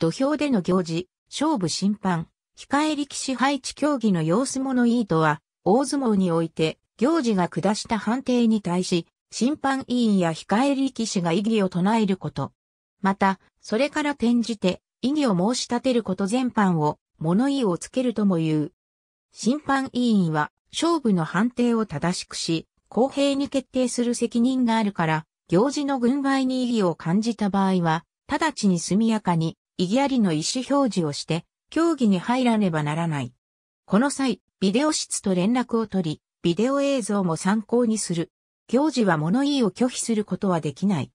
土俵での行事、勝負審判、控え力士配置競技の様子ものいいとは、大相撲において、行事が下した判定に対し、審判委員や控え力士が異議を唱えること。また、それから転じて、異議を申し立てること全般を、物言いをつけるとも言う。審判委員は、勝負の判定を正しくし、公平に決定する責任があるから、行事の軍配に異議を感じた場合は、直ちに速やかに意義ありの意思表示をして、競技に入らねばならない。この際、ビデオ室と連絡を取り、ビデオ映像も参考にする。行事は物言いを拒否することはできない。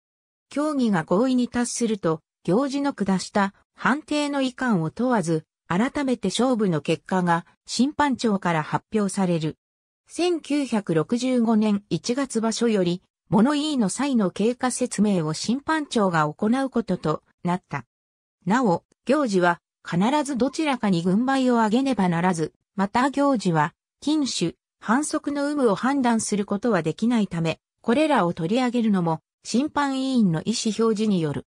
競技が合意に達すると、行事の下した判定の遺憾を問わず、改めて勝負の結果が審判長から発表される。1965年1月場所より、物言いの際の経過説明を審判長が行うこととなった。なお、行事は必ずどちらかに軍配を上げねばならず、また行事は、禁酒、反則の有無を判断することはできないため、これらを取り上げるのも、審判委員の意思表示による。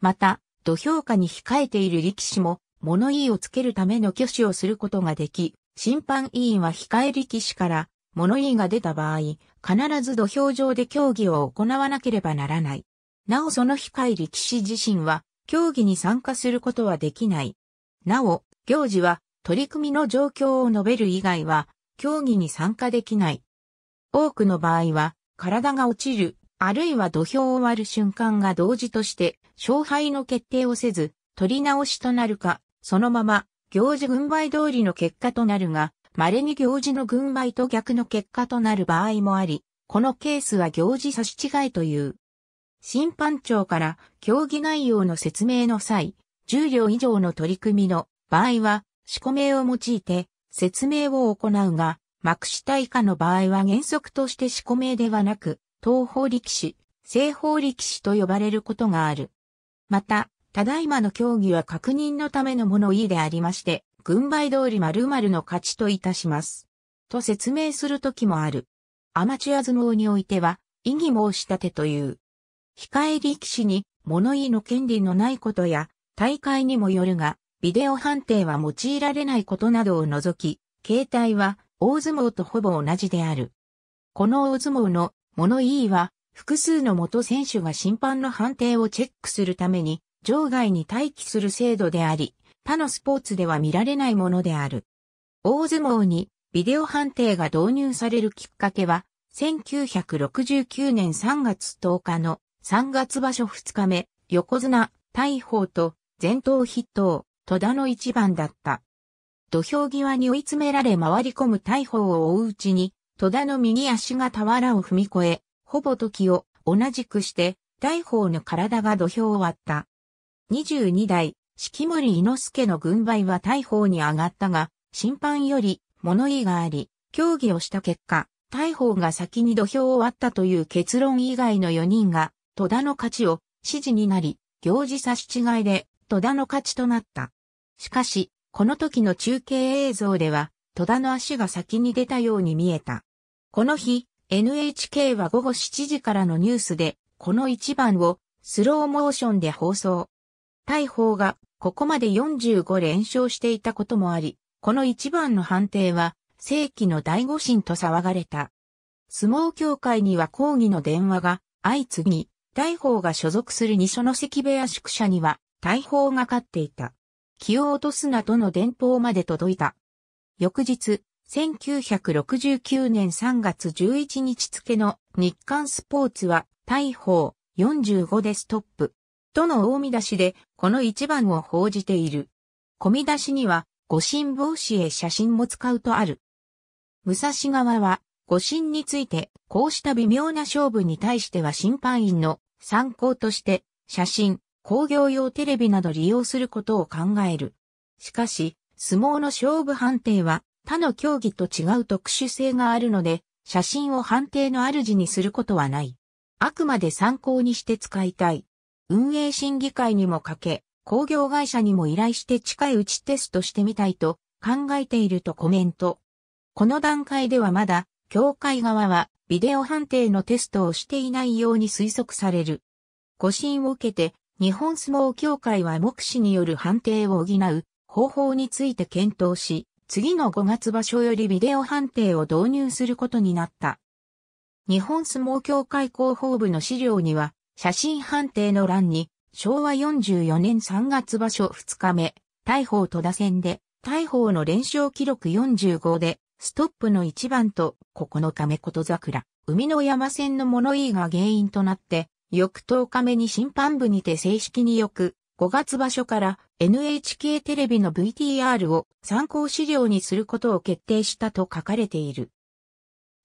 また、土俵下に控えている力士も、物言いをつけるための挙手をすることができ、審判委員は控え力士から、物言いが出た場合、必ず土俵上で競技を行わなければならない。なおその控え力士自身は、競技に参加することはできない。なお、行事は取り組みの状況を述べる以外は、競技に参加できない。多くの場合は、体が落ちる、あるいは土俵を割る瞬間が同時として、勝敗の決定をせず、取り直しとなるか、そのまま、行事軍配通りの結果となるが、稀に行事の軍配と逆の結果となる場合もあり、このケースは行事差し違いという。審判長から競技内容の説明の際、重量両以上の取り組みの場合は、四股名を用いて説明を行うが、幕下以下の場合は原則として四股名ではなく、東方力士、西方力士と呼ばれることがある。また、ただいまの競技は確認のためのものいいでありまして、軍配通り〇〇の勝ちといたします。と説明するときもある。アマチュア相撲においては、異議申し立てという控え力士に物言いの権利のないことや、大会にもよるが、ビデオ判定は用いられないことなどを除き、形態は大相撲とほぼ同じである。この大相撲の物言いは、複数の元選手が審判の判定をチェックするために、場外に待機する制度であり、他のスポーツでは見られないものである。大相撲にビデオ判定が導入されるきっかけは、1969年3月10日の3月場所2日目、横綱、大砲と前頭筆頭、戸田の一番だった。土俵際に追い詰められ回り込む大砲を追ううちに、戸田の右足が俵を踏み越え、ほぼ時を同じくして、大砲の体が土俵を割った。22代、式守伊之助の軍配は大砲に上がったが、審判より物言いがあり、協議をした結果、大砲が先に土俵を割ったという結論以外の4人が戸田の勝ちを指示になり、行事差し違いで戸田の勝ちとなった。しかし、この時の中継映像では、戸田の足が先に出たように見えた。この日、NHK は午後7時からのニュースで、この一番をスローモーションで放送。大砲がここまで45連勝していたこともあり、この一番の判定は世紀の大誤審と騒がれた。相撲協会には抗議の電話が相次ぎ、大砲が所属する二所の関部屋宿舎には、大砲が飼っていた。気を落とすなとの電報まで届いた。翌日、1969年3月11日付の日刊スポーツは、大砲45でストップ。との大見出しで、この一番を報じている。込み出しには、ご神防止へ写真も使うとある。武蔵川は、誤審について、こうした微妙な勝負に対しては審判員の参考として、写真、工業用テレビなど利用することを考える。しかし、相撲の勝負判定は他の競技と違う特殊性があるので、写真を判定の主にすることはない。あくまで参考にして使いたい。運営審議会にもかけ、工業会社にも依頼して近いうちテストしてみたいと考えているとコメント。この段階ではまだ協会側はビデオ判定のテストをしていないように推測される。誤診を受けて、日本相撲協会は目視による判定を補う方法について検討し、次の5月場所よりビデオ判定を導入することになった。日本相撲協会広報部の資料には、写真判定の欄に、昭和44年3月場所2日目、大砲戸田戦で、大砲の連勝記録45で、ストップの一番と9日目こと桜、海の山線の物言いが原因となって、翌10日目に審判部にて正式に翌5月場所から NHK テレビの VTR を参考資料にすることを決定したと書かれている。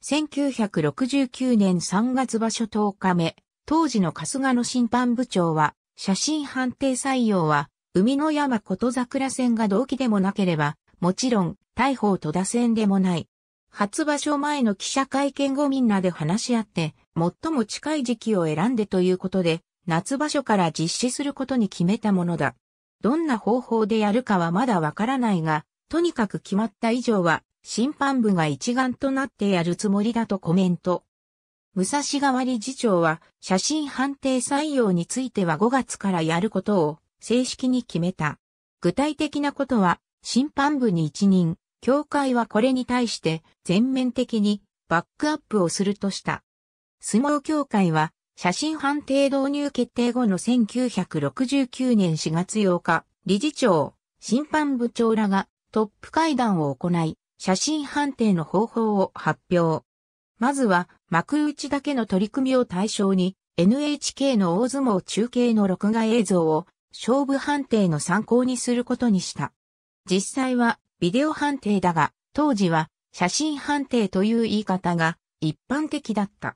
1969年3月場所10日目、当時の春日の審判部長は、写真判定採用は、海の山こと桜線が動機でもなければ、もちろん、大砲と田線でもない。初場所前の記者会見後みんなで話し合って、最も近い時期を選んでということで、夏場所から実施することに決めたものだ。どんな方法でやるかはまだわからないが、とにかく決まった以上は、審判部が一丸となってやるつもりだとコメント。武蔵川わ理事長は、写真判定採用については5月からやることを正式に決めた。具体的なことは、審判部に一任、協会はこれに対して全面的にバックアップをするとした。相撲協会は写真判定導入決定後の1969年4月8日、理事長、審判部長らがトップ会談を行い、写真判定の方法を発表。まずは幕内だけの取り組みを対象に NHK の大相撲中継の録画映像を勝負判定の参考にすることにした。実際はビデオ判定だが、当時は写真判定という言い方が一般的だった。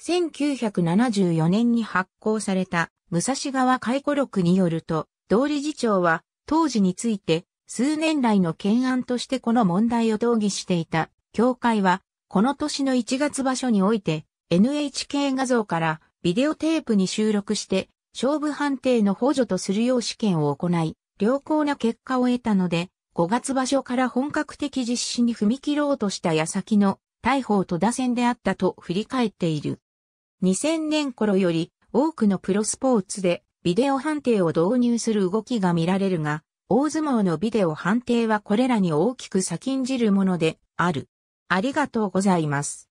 1974年に発行された武蔵川解雇録によると、同理事長は当時について数年来の懸案としてこの問題を討議していた。協会はこの年の1月場所において NHK 画像からビデオテープに収録して勝負判定の補助とするよう試験を行い、良好な結果を得たので、5月場所から本格的実施に踏み切ろうとした矢先の大砲と打線であったと振り返っている。2000年頃より多くのプロスポーツでビデオ判定を導入する動きが見られるが、大相撲のビデオ判定はこれらに大きく先んじるものである。ありがとうございます。